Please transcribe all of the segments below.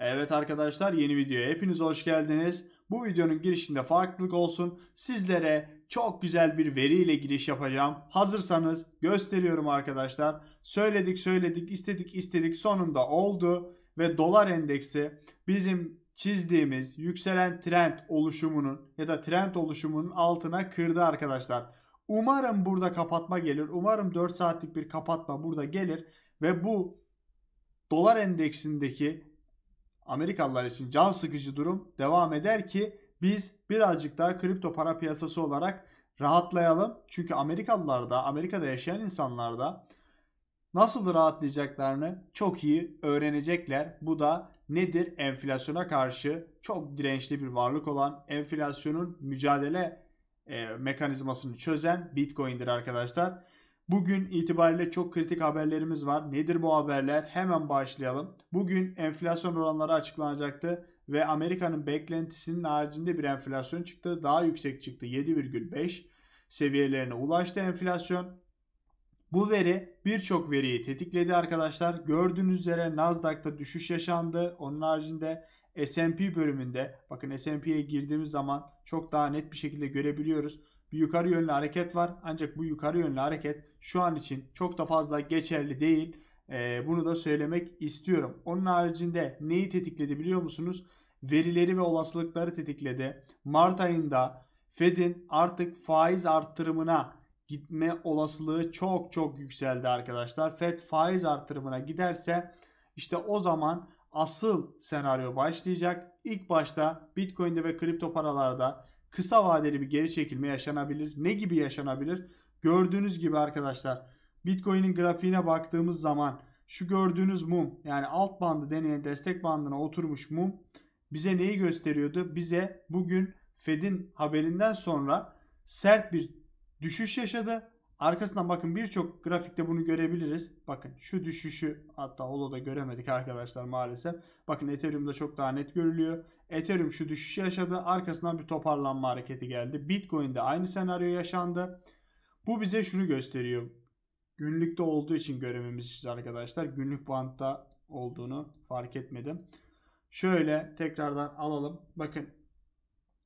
Evet arkadaşlar yeni videoya hepiniz hoş geldiniz. Bu videonun girişinde farklılık olsun. Sizlere çok güzel bir veriyle giriş yapacağım. Hazırsanız gösteriyorum arkadaşlar. Söyledik söyledik istedik istedik sonunda oldu. Ve dolar endeksi bizim çizdiğimiz yükselen trend oluşumunun ya da trend oluşumunun altına kırdı arkadaşlar. Umarım burada kapatma gelir. Umarım 4 saatlik bir kapatma burada gelir. Ve bu dolar endeksindeki Amerikalılar için can sıkıcı durum devam eder ki biz birazcık daha kripto para piyasası olarak rahatlayalım. Çünkü Amerikalılarda, Amerika'da yaşayan insanlarda nasıl rahatlayacaklarını çok iyi öğrenecekler. Bu da nedir? Enflasyona karşı çok dirençli bir varlık olan enflasyonun mücadele e, mekanizmasını çözen Bitcoin'dir arkadaşlar. Bugün itibariyle çok kritik haberlerimiz var. Nedir bu haberler? Hemen başlayalım. Bugün enflasyon oranları açıklanacaktı ve Amerika'nın beklentisinin haricinde bir enflasyon çıktı. Daha yüksek çıktı. 7,5 seviyelerine ulaştı enflasyon. Bu veri birçok veriyi tetikledi arkadaşlar. Gördüğünüz üzere Nasdaq'ta düşüş yaşandı. Onun haricinde S&P bölümünde bakın S&P'ye girdiğimiz zaman çok daha net bir şekilde görebiliyoruz bir yukarı yönlü hareket var. Ancak bu yukarı yönlü hareket şu an için çok da fazla geçerli değil. Ee, bunu da söylemek istiyorum. Onun haricinde neyi tetikledi biliyor musunuz? Verileri ve olasılıkları tetikledi. Mart ayında Fed'in artık faiz arttırımına gitme olasılığı çok çok yükseldi arkadaşlar. Fed faiz arttırımına giderse işte o zaman asıl senaryo başlayacak. İlk başta Bitcoin'de ve kripto paralarda kısa vadeli bir geri çekilme yaşanabilir. Ne gibi yaşanabilir? Gördüğünüz gibi arkadaşlar Bitcoin'in grafiğine baktığımız zaman şu gördüğünüz mum yani alt bandı deneyen destek bandına oturmuş mum bize neyi gösteriyordu? Bize bugün Fed'in haberinden sonra sert bir düşüş yaşadı Arkasından bakın birçok grafikte bunu görebiliriz. Bakın şu düşüşü hatta da göremedik arkadaşlar maalesef. Bakın Ethereum'da çok daha net görülüyor. Ethereum şu düşüşü yaşadı. Arkasından bir toparlanma hareketi geldi. Bitcoin'de aynı senaryo yaşandı. Bu bize şunu gösteriyor. Günlükte olduğu için görememişiz arkadaşlar. Günlük bantta olduğunu fark etmedim. Şöyle tekrardan alalım. Bakın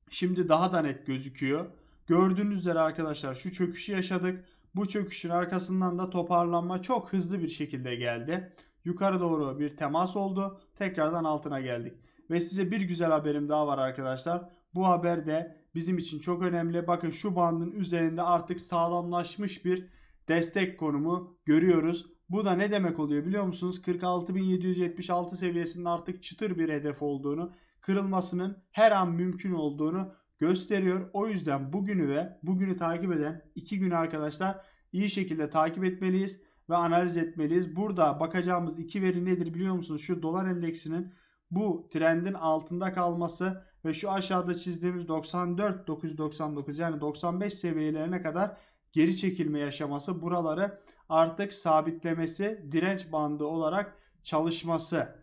şimdi daha da net gözüküyor. Gördüğünüz üzere arkadaşlar şu çöküşü yaşadık. Bu çöküşün arkasından da toparlanma çok hızlı bir şekilde geldi. Yukarı doğru bir temas oldu. Tekrardan altına geldik. Ve size bir güzel haberim daha var arkadaşlar. Bu haber de bizim için çok önemli. Bakın şu bandın üzerinde artık sağlamlaşmış bir destek konumu görüyoruz. Bu da ne demek oluyor biliyor musunuz? 46.776 seviyesinin artık çıtır bir hedef olduğunu, kırılmasının her an mümkün olduğunu gösteriyor. O yüzden bugünü ve bugünü takip eden iki günü arkadaşlar iyi şekilde takip etmeliyiz ve analiz etmeliyiz. Burada bakacağımız iki veri nedir biliyor musunuz? Şu dolar endeksinin bu trendin altında kalması ve şu aşağıda çizdiğimiz 94, 94.999 yani 95 seviyelerine kadar geri çekilme yaşaması buraları artık sabitlemesi direnç bandı olarak çalışması.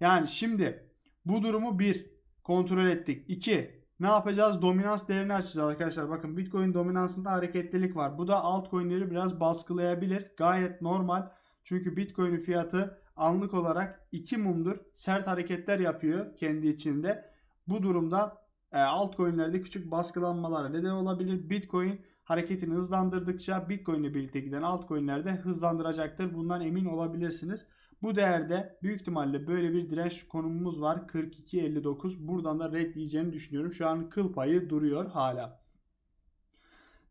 Yani şimdi bu durumu bir kontrol ettik. 2 ne yapacağız? Dominans değerini açacağız arkadaşlar. Bakın Bitcoin dominansında hareketlilik var. Bu da altcoin'leri biraz baskılayabilir. Gayet normal. Çünkü Bitcoin'in fiyatı anlık olarak iki mumdur. Sert hareketler yapıyor kendi içinde. Bu durumda e, altcoin'lerde küçük baskılanmalara neden olabilir. Bitcoin hareketini hızlandırdıkça Bitcoin'le birlikte giden altcoin'lerde hızlandıracaktır. Bundan emin olabilirsiniz. Bu değerde büyük ihtimalle böyle bir direnç konumumuz var. 42.59 buradan da red diyeceğini düşünüyorum. Şu an kıl payı duruyor hala.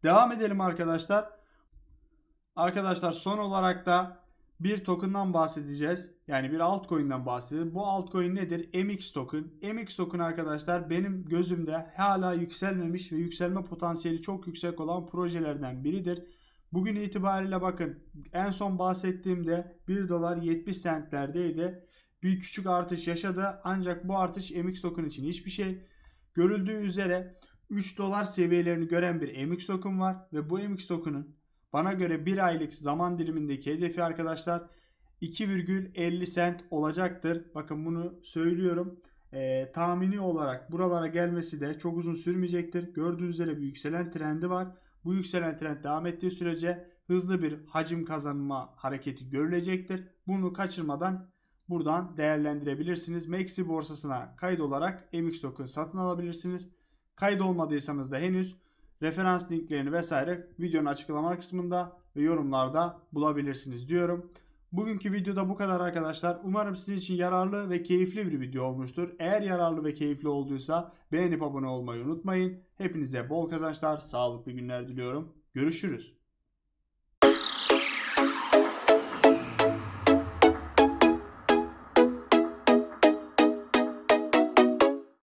Devam edelim arkadaşlar. Arkadaşlar son olarak da bir token'dan bahsedeceğiz. Yani bir altcoin'den bahsedeceğiz. Bu altcoin nedir? MX token. MX token arkadaşlar benim gözümde hala yükselmemiş ve yükselme potansiyeli çok yüksek olan projelerden biridir. Bugün itibariyle bakın en son bahsettiğimde 1 dolar 70 sentlerdeydi. Bir küçük artış yaşadı ancak bu artış MX token için hiçbir şey. Görüldüğü üzere 3 dolar seviyelerini gören bir MX token var ve bu MX token'ın bana göre 1 aylık zaman dilimindeki hedefi arkadaşlar 2,50 sent olacaktır. Bakın bunu söylüyorum. Ee, tahmini olarak buralara gelmesi de çok uzun sürmeyecektir. Gördüğünüz üzere bir yükselen trendi var. Bu yükselen trend devam ettiği sürece hızlı bir hacim kazanma hareketi görülecektir. Bunu kaçırmadan buradan değerlendirebilirsiniz. Maxi borsasına kayıt olarak MX token satın alabilirsiniz. Kayıt olmadıysanız da henüz referans linklerini vesaire videonun açıklama kısmında ve yorumlarda bulabilirsiniz diyorum. Bugünkü videoda bu kadar arkadaşlar. Umarım sizin için yararlı ve keyifli bir video olmuştur. Eğer yararlı ve keyifli olduysa beğenip abone olmayı unutmayın. Hepinize bol kazançlar, sağlıklı günler diliyorum. Görüşürüz.